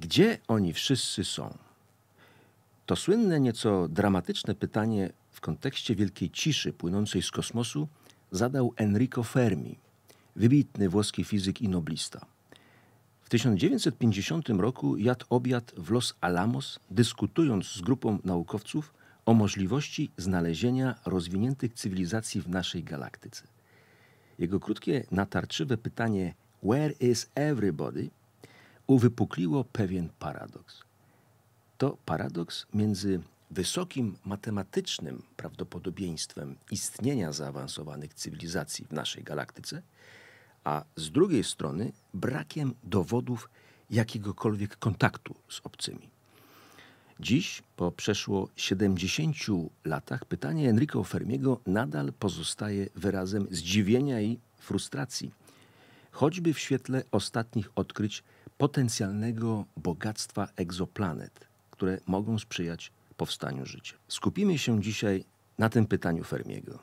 Gdzie oni wszyscy są? To słynne, nieco dramatyczne pytanie w kontekście wielkiej ciszy płynącej z kosmosu zadał Enrico Fermi, wybitny włoski fizyk i noblista. W 1950 roku jadł obiad w Los Alamos, dyskutując z grupą naukowców o możliwości znalezienia rozwiniętych cywilizacji w naszej galaktyce. Jego krótkie, natarczywe pytanie Where is everybody? uwypukliło pewien paradoks. To paradoks między wysokim matematycznym prawdopodobieństwem istnienia zaawansowanych cywilizacji w naszej galaktyce, a z drugiej strony brakiem dowodów jakiegokolwiek kontaktu z obcymi. Dziś, po przeszło 70 latach, pytanie Enrico Fermiego nadal pozostaje wyrazem zdziwienia i frustracji, choćby w świetle ostatnich odkryć potencjalnego bogactwa egzoplanet, które mogą sprzyjać powstaniu życia. Skupimy się dzisiaj na tym pytaniu Fermiego.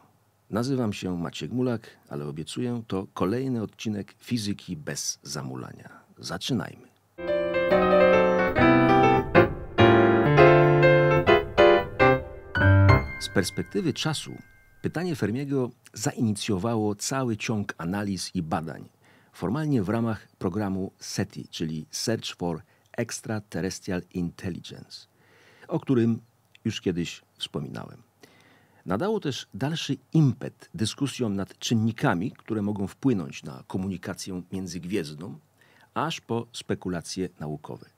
Nazywam się Maciek Mulak, ale obiecuję to kolejny odcinek Fizyki bez zamulania. Zaczynajmy. Z perspektywy czasu pytanie Fermiego zainicjowało cały ciąg analiz i badań, formalnie w ramach programu SETI, czyli Search for Extraterrestrial Intelligence, o którym już kiedyś wspominałem. Nadało też dalszy impet dyskusjom nad czynnikami, które mogą wpłynąć na komunikację międzygwiezdną, aż po spekulacje naukowe.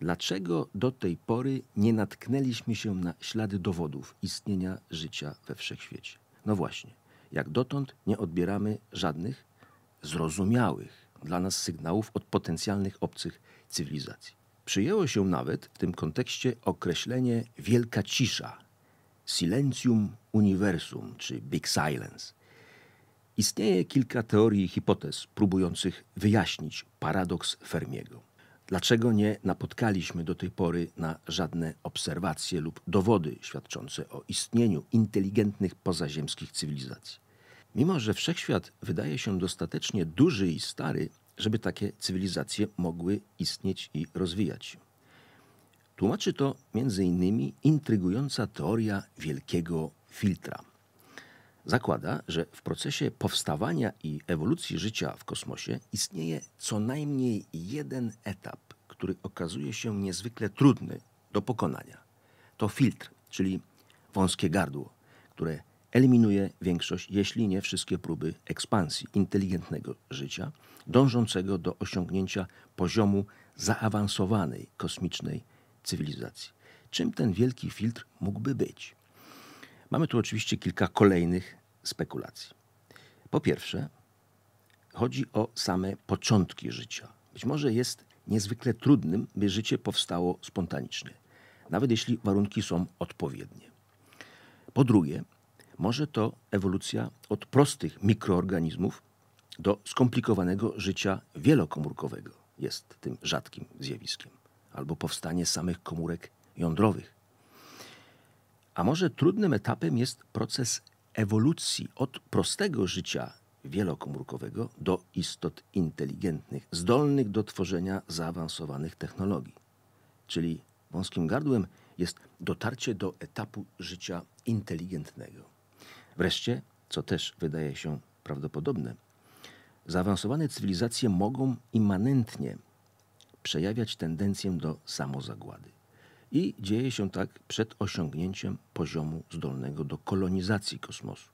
Dlaczego do tej pory nie natknęliśmy się na ślady dowodów istnienia życia we wszechświecie? No właśnie, jak dotąd nie odbieramy żadnych, zrozumiałych dla nas sygnałów od potencjalnych obcych cywilizacji. Przyjęło się nawet w tym kontekście określenie wielka cisza, silencium universum czy big silence. Istnieje kilka teorii i hipotez próbujących wyjaśnić paradoks Fermiego. Dlaczego nie napotkaliśmy do tej pory na żadne obserwacje lub dowody świadczące o istnieniu inteligentnych pozaziemskich cywilizacji? Mimo, że wszechświat wydaje się dostatecznie duży i stary, żeby takie cywilizacje mogły istnieć i rozwijać Tłumaczy to m.in. intrygująca teoria wielkiego filtra. Zakłada, że w procesie powstawania i ewolucji życia w kosmosie istnieje co najmniej jeden etap, który okazuje się niezwykle trudny do pokonania. To filtr, czyli wąskie gardło, które eliminuje większość, jeśli nie wszystkie próby ekspansji inteligentnego życia, dążącego do osiągnięcia poziomu zaawansowanej kosmicznej cywilizacji. Czym ten wielki filtr mógłby być? Mamy tu oczywiście kilka kolejnych spekulacji. Po pierwsze, chodzi o same początki życia. Być może jest niezwykle trudnym, by życie powstało spontanicznie, nawet jeśli warunki są odpowiednie. Po drugie, może to ewolucja od prostych mikroorganizmów do skomplikowanego życia wielokomórkowego jest tym rzadkim zjawiskiem, albo powstanie samych komórek jądrowych. A może trudnym etapem jest proces ewolucji od prostego życia wielokomórkowego do istot inteligentnych, zdolnych do tworzenia zaawansowanych technologii. Czyli wąskim gardłem jest dotarcie do etapu życia inteligentnego. Wreszcie, co też wydaje się prawdopodobne, zaawansowane cywilizacje mogą immanentnie przejawiać tendencję do samozagłady. I dzieje się tak przed osiągnięciem poziomu zdolnego do kolonizacji kosmosu.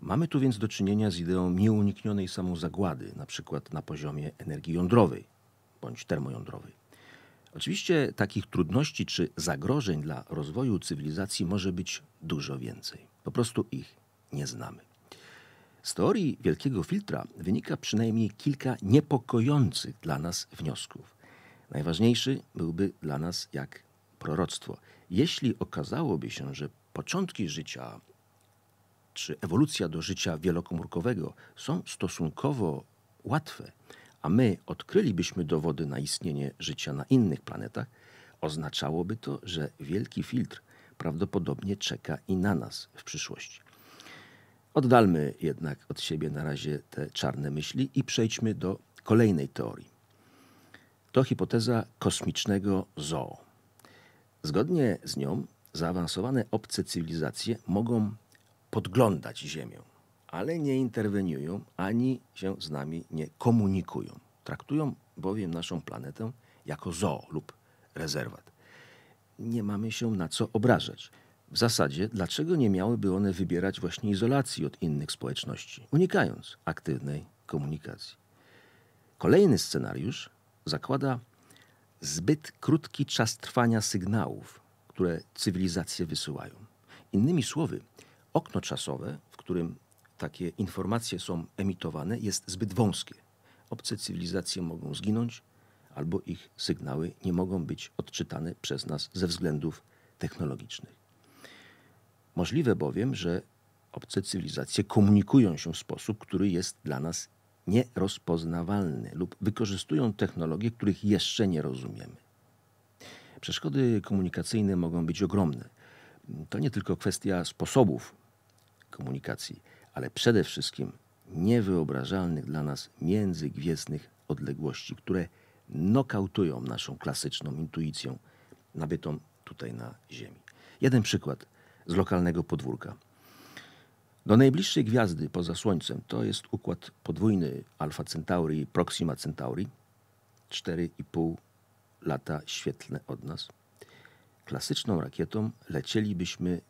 Mamy tu więc do czynienia z ideą nieuniknionej samozagłady, na przykład na poziomie energii jądrowej bądź termojądrowej. Oczywiście takich trudności czy zagrożeń dla rozwoju cywilizacji może być dużo więcej. Po prostu ich nie znamy. Z teorii wielkiego filtra wynika przynajmniej kilka niepokojących dla nas wniosków. Najważniejszy byłby dla nas jak proroctwo. Jeśli okazałoby się, że początki życia czy ewolucja do życia wielokomórkowego są stosunkowo łatwe, a my odkrylibyśmy dowody na istnienie życia na innych planetach, oznaczałoby to, że wielki filtr prawdopodobnie czeka i na nas w przyszłości. Oddalmy jednak od siebie na razie te czarne myśli i przejdźmy do kolejnej teorii. To hipoteza kosmicznego zoo. Zgodnie z nią zaawansowane obce cywilizacje mogą podglądać Ziemię, ale nie interweniują ani się z nami nie komunikują. Traktują bowiem naszą planetę jako zoo lub rezerwat. Nie mamy się na co obrażać. W zasadzie, dlaczego nie miałyby one wybierać właśnie izolacji od innych społeczności, unikając aktywnej komunikacji? Kolejny scenariusz zakłada zbyt krótki czas trwania sygnałów, które cywilizacje wysyłają. Innymi słowy, okno czasowe, w którym takie informacje są emitowane, jest zbyt wąskie. Obce cywilizacje mogą zginąć, albo ich sygnały nie mogą być odczytane przez nas ze względów technologicznych. Możliwe bowiem, że obce cywilizacje komunikują się w sposób, który jest dla nas nierozpoznawalny lub wykorzystują technologie, których jeszcze nie rozumiemy. Przeszkody komunikacyjne mogą być ogromne. To nie tylko kwestia sposobów komunikacji, ale przede wszystkim niewyobrażalnych dla nas międzygwiezdnych odległości, które nokautują naszą klasyczną intuicję nabytą tutaj na Ziemi. Jeden przykład – z lokalnego podwórka. Do najbliższej gwiazdy poza Słońcem to jest układ podwójny Alfa Centauri i Proxima Centauri, 4,5 lata świetlne od nas. Klasyczną rakietą lecielibyśmy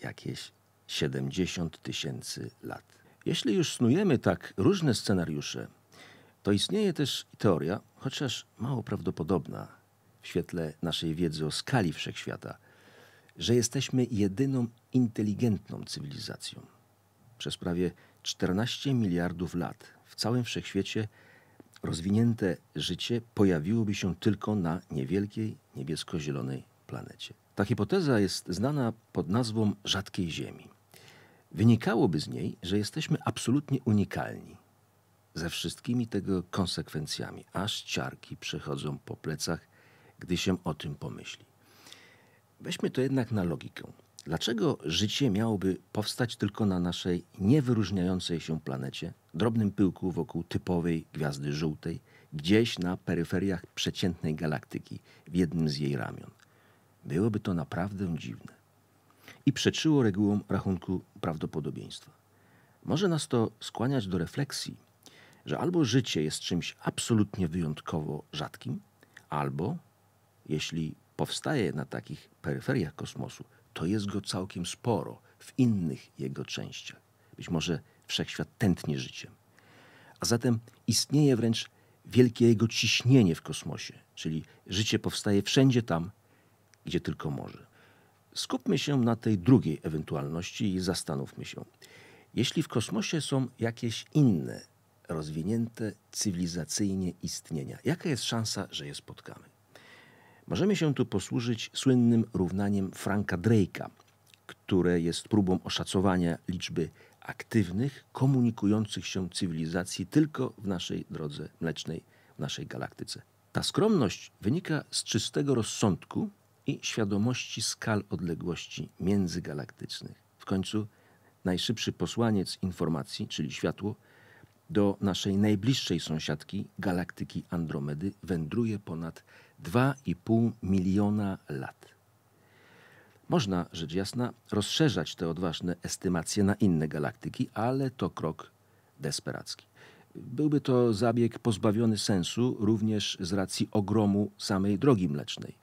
jakieś 70 tysięcy lat. Jeśli już snujemy tak różne scenariusze, to istnieje też teoria, chociaż mało prawdopodobna w świetle naszej wiedzy o skali wszechświata – że jesteśmy jedyną inteligentną cywilizacją. Przez prawie 14 miliardów lat w całym wszechświecie rozwinięte życie pojawiłoby się tylko na niewielkiej niebiesko-zielonej planecie. Ta hipoteza jest znana pod nazwą rzadkiej Ziemi. Wynikałoby z niej, że jesteśmy absolutnie unikalni, ze wszystkimi tego konsekwencjami, aż ciarki przechodzą po plecach, gdy się o tym pomyśli. Weźmy to jednak na logikę. Dlaczego życie miałoby powstać tylko na naszej niewyróżniającej się planecie, drobnym pyłku wokół typowej gwiazdy żółtej, gdzieś na peryferiach przeciętnej galaktyki, w jednym z jej ramion? Byłoby to naprawdę dziwne. I przeczyło regułom rachunku prawdopodobieństwa. Może nas to skłaniać do refleksji, że albo życie jest czymś absolutnie wyjątkowo rzadkim, albo, jeśli powstaje na takich peryferiach kosmosu, to jest go całkiem sporo w innych jego częściach. Być może wszechświat tętnie życiem. A zatem istnieje wręcz wielkie jego ciśnienie w kosmosie, czyli życie powstaje wszędzie tam, gdzie tylko może. Skupmy się na tej drugiej ewentualności i zastanówmy się. Jeśli w kosmosie są jakieś inne, rozwinięte cywilizacyjnie istnienia, jaka jest szansa, że je spotkamy? Możemy się tu posłużyć słynnym równaniem Franka Drake'a, które jest próbą oszacowania liczby aktywnych, komunikujących się cywilizacji tylko w naszej drodze mlecznej, w naszej galaktyce. Ta skromność wynika z czystego rozsądku i świadomości skal odległości międzygalaktycznych. W końcu najszybszy posłaniec informacji, czyli światło, do naszej najbliższej sąsiadki, galaktyki Andromedy, wędruje ponad 2,5 miliona lat. Można, rzecz jasna, rozszerzać te odważne estymacje na inne galaktyki, ale to krok desperacki. Byłby to zabieg pozbawiony sensu również z racji ogromu samej drogi mlecznej,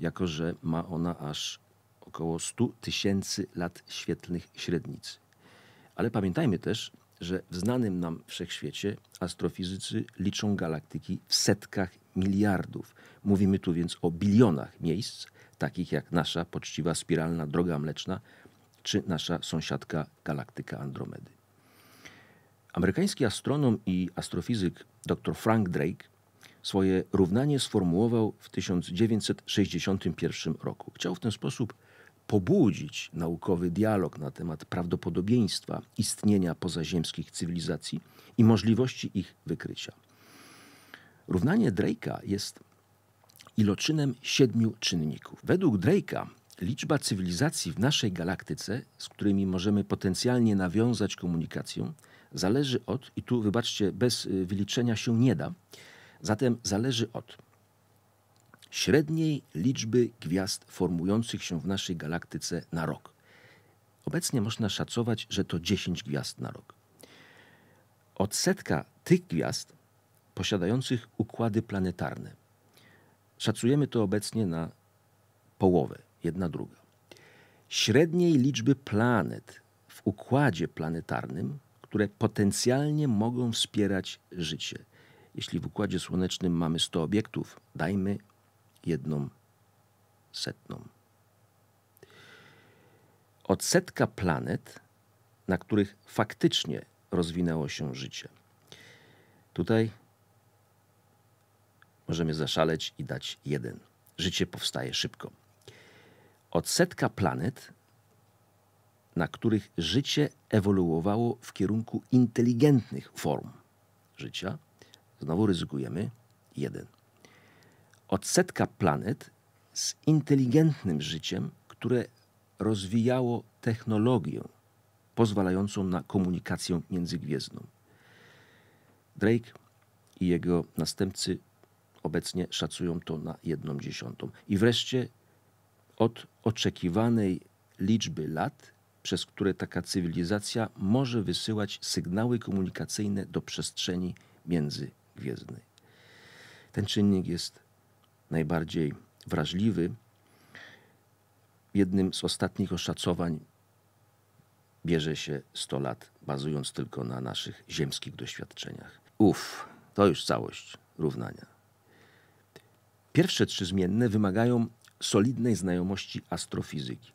jako że ma ona aż około 100 tysięcy lat świetlnych średnicy. Ale pamiętajmy też, że w znanym nam wszechświecie astrofizycy liczą galaktyki w setkach miliardów. Mówimy tu więc o bilionach miejsc, takich jak nasza poczciwa spiralna droga mleczna czy nasza sąsiadka galaktyka Andromedy. Amerykański astronom i astrofizyk dr Frank Drake swoje równanie sformułował w 1961 roku. Chciał w ten sposób pobudzić naukowy dialog na temat prawdopodobieństwa istnienia pozaziemskich cywilizacji i możliwości ich wykrycia. Równanie Drake'a jest iloczynem siedmiu czynników. Według Drake'a liczba cywilizacji w naszej galaktyce, z którymi możemy potencjalnie nawiązać komunikację, zależy od, i tu wybaczcie, bez y, wyliczenia się nie da, zatem zależy od średniej liczby gwiazd formujących się w naszej galaktyce na rok. Obecnie można szacować, że to 10 gwiazd na rok. Odsetka tych gwiazd posiadających układy planetarne. Szacujemy to obecnie na połowę, jedna druga. Średniej liczby planet w układzie planetarnym, które potencjalnie mogą wspierać życie. Jeśli w układzie słonecznym mamy 100 obiektów, dajmy jedną setną. Odsetka planet, na których faktycznie rozwinęło się życie. Tutaj możemy zaszaleć i dać jeden. Życie powstaje szybko. Odsetka planet, na których życie ewoluowało w kierunku inteligentnych form życia, znowu ryzykujemy jeden odsetka planet z inteligentnym życiem, które rozwijało technologię pozwalającą na komunikację międzygwiezdną. Drake i jego następcy obecnie szacują to na jedną dziesiątą. I wreszcie od oczekiwanej liczby lat, przez które taka cywilizacja może wysyłać sygnały komunikacyjne do przestrzeni międzygwiezdnej. Ten czynnik jest najbardziej wrażliwy. Jednym z ostatnich oszacowań bierze się 100 lat, bazując tylko na naszych ziemskich doświadczeniach. Uff, to już całość równania. Pierwsze trzy zmienne wymagają solidnej znajomości astrofizyki.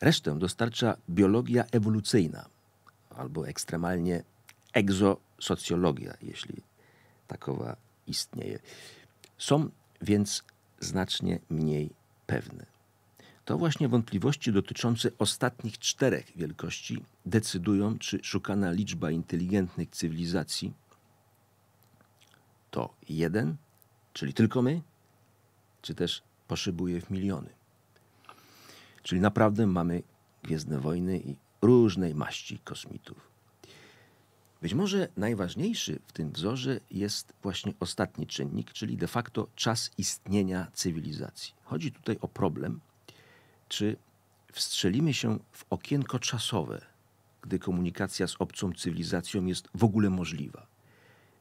Resztę dostarcza biologia ewolucyjna albo ekstremalnie egzosocjologia, jeśli takowa istnieje. Są więc znacznie mniej pewny. To właśnie wątpliwości dotyczące ostatnich czterech wielkości decydują, czy szukana liczba inteligentnych cywilizacji to jeden, czyli tylko my, czy też poszybuje w miliony. Czyli naprawdę mamy Gwiezdne Wojny i różnej maści kosmitów. Być może najważniejszy w tym wzorze jest właśnie ostatni czynnik, czyli de facto czas istnienia cywilizacji. Chodzi tutaj o problem, czy wstrzelimy się w okienko czasowe, gdy komunikacja z obcą cywilizacją jest w ogóle możliwa.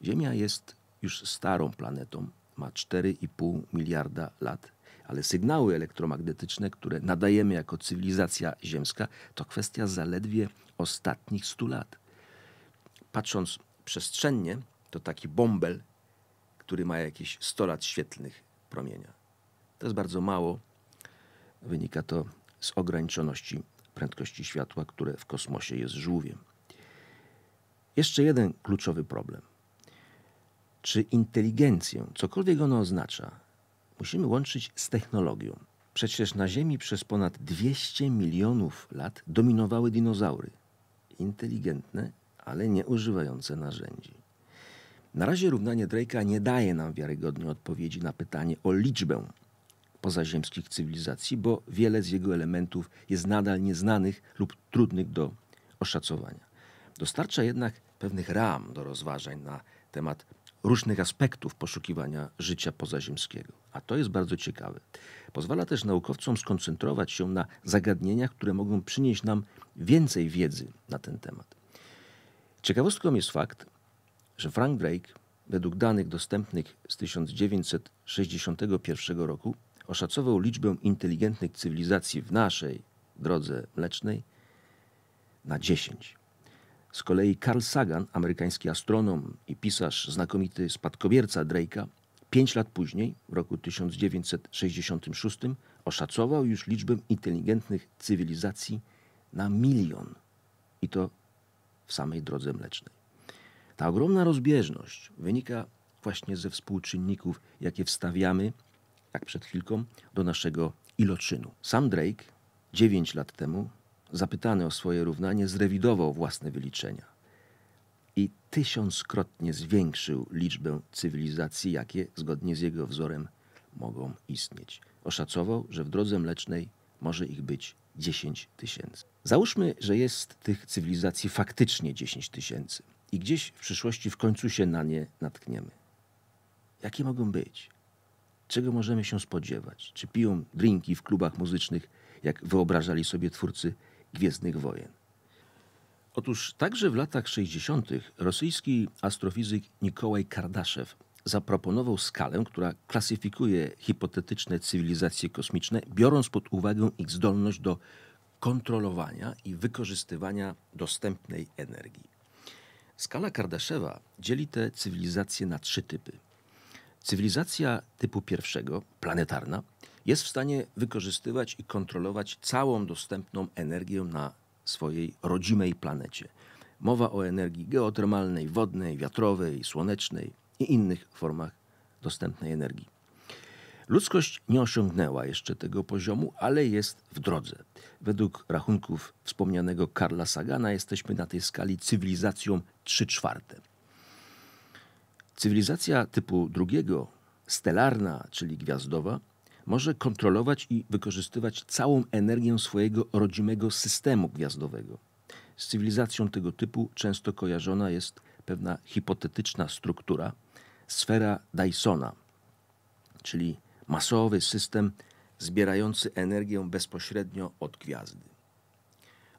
Ziemia jest już starą planetą, ma 4,5 miliarda lat, ale sygnały elektromagnetyczne, które nadajemy jako cywilizacja ziemska, to kwestia zaledwie ostatnich 100 lat patrząc przestrzennie, to taki bąbel, który ma jakieś 100 lat świetlnych promienia. To jest bardzo mało. Wynika to z ograniczoności prędkości światła, które w kosmosie jest żółwiem. Jeszcze jeden kluczowy problem. Czy inteligencję, cokolwiek ono oznacza, musimy łączyć z technologią? Przecież na Ziemi przez ponad 200 milionów lat dominowały dinozaury. Inteligentne ale nie używające narzędzi. Na razie równanie Drake'a nie daje nam wiarygodnej odpowiedzi na pytanie o liczbę pozaziemskich cywilizacji, bo wiele z jego elementów jest nadal nieznanych lub trudnych do oszacowania. Dostarcza jednak pewnych ram do rozważań na temat różnych aspektów poszukiwania życia pozaziemskiego, a to jest bardzo ciekawe. Pozwala też naukowcom skoncentrować się na zagadnieniach, które mogą przynieść nam więcej wiedzy na ten temat. Ciekawostką jest fakt, że Frank Drake, według danych dostępnych z 1961 roku, oszacował liczbę inteligentnych cywilizacji w naszej drodze mlecznej na 10. Z kolei Carl Sagan, amerykański astronom i pisarz, znakomity spadkobierca Drake'a, pięć lat później, w roku 1966, oszacował już liczbę inteligentnych cywilizacji na milion. I to samej drodze mlecznej. Ta ogromna rozbieżność wynika właśnie ze współczynników, jakie wstawiamy, jak przed chwilką, do naszego iloczynu. Sam Drake 9 lat temu, zapytany o swoje równanie, zrewidował własne wyliczenia i tysiąckrotnie zwiększył liczbę cywilizacji, jakie zgodnie z jego wzorem mogą istnieć. Oszacował, że w drodze mlecznej może ich być 10 tysięcy. Załóżmy, że jest tych cywilizacji faktycznie 10 tysięcy i gdzieś w przyszłości w końcu się na nie natkniemy. Jakie mogą być? Czego możemy się spodziewać? Czy piją drinki w klubach muzycznych, jak wyobrażali sobie twórcy Gwiezdnych Wojen? Otóż także w latach 60. rosyjski astrofizyk Nikołaj Kardaszew zaproponował skalę, która klasyfikuje hipotetyczne cywilizacje kosmiczne, biorąc pod uwagę ich zdolność do kontrolowania i wykorzystywania dostępnej energii. Skala Kardaszewa dzieli te cywilizacje na trzy typy. Cywilizacja typu pierwszego, planetarna, jest w stanie wykorzystywać i kontrolować całą dostępną energię na swojej rodzimej planecie. Mowa o energii geotermalnej, wodnej, wiatrowej, słonecznej i innych formach dostępnej energii. Ludzkość nie osiągnęła jeszcze tego poziomu, ale jest w drodze. Według rachunków wspomnianego Karla Sagana jesteśmy na tej skali cywilizacją 3 czwarte. Cywilizacja typu drugiego, stelarna, czyli gwiazdowa, może kontrolować i wykorzystywać całą energię swojego rodzimego systemu gwiazdowego. Z cywilizacją tego typu często kojarzona jest pewna hipotetyczna struktura, sfera Dysona, czyli masowy system zbierający energię bezpośrednio od gwiazdy.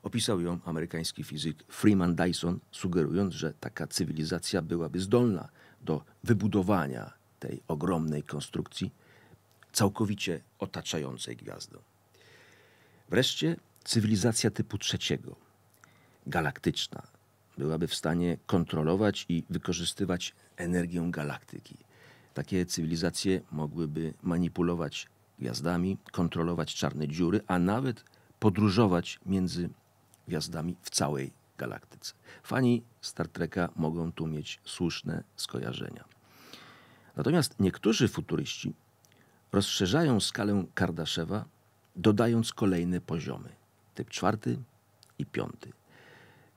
Opisał ją amerykański fizyk Freeman Dyson, sugerując, że taka cywilizacja byłaby zdolna do wybudowania tej ogromnej konstrukcji całkowicie otaczającej gwiazdę. Wreszcie cywilizacja typu trzeciego, galaktyczna, byłaby w stanie kontrolować i wykorzystywać energię galaktyki takie cywilizacje mogłyby manipulować gwiazdami, kontrolować czarne dziury, a nawet podróżować między gwiazdami w całej galaktyce. Fani Star Treka mogą tu mieć słuszne skojarzenia. Natomiast niektórzy futuryści rozszerzają skalę Kardaszewa, dodając kolejne poziomy, typ czwarty i piąty,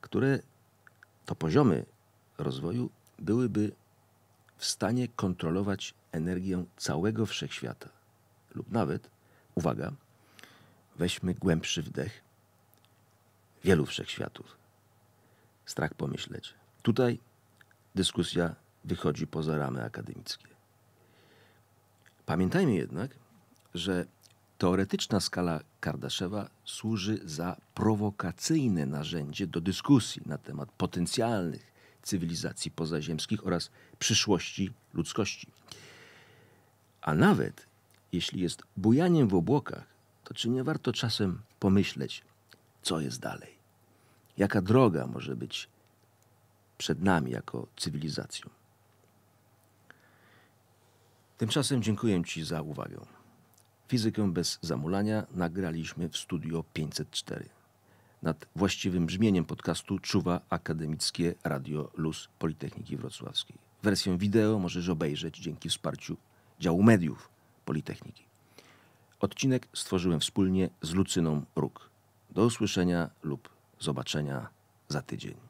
które to poziomy rozwoju byłyby w stanie kontrolować energię całego wszechświata. Lub nawet, uwaga, weźmy głębszy wdech wielu wszechświatów. Strach pomyśleć. Tutaj dyskusja wychodzi poza ramy akademickie. Pamiętajmy jednak, że teoretyczna skala Kardaszewa służy za prowokacyjne narzędzie do dyskusji na temat potencjalnych cywilizacji pozaziemskich oraz przyszłości ludzkości. A nawet jeśli jest bujaniem w obłokach, to czy nie warto czasem pomyśleć, co jest dalej? Jaka droga może być przed nami jako cywilizacją? Tymczasem dziękuję Ci za uwagę. Fizykę bez zamulania nagraliśmy w studio 504 nad właściwym brzmieniem podcastu czuwa Akademickie Radio Luz Politechniki Wrocławskiej. Wersję wideo możesz obejrzeć dzięki wsparciu działu mediów Politechniki. Odcinek stworzyłem wspólnie z Lucyną Róg. Do usłyszenia lub zobaczenia za tydzień.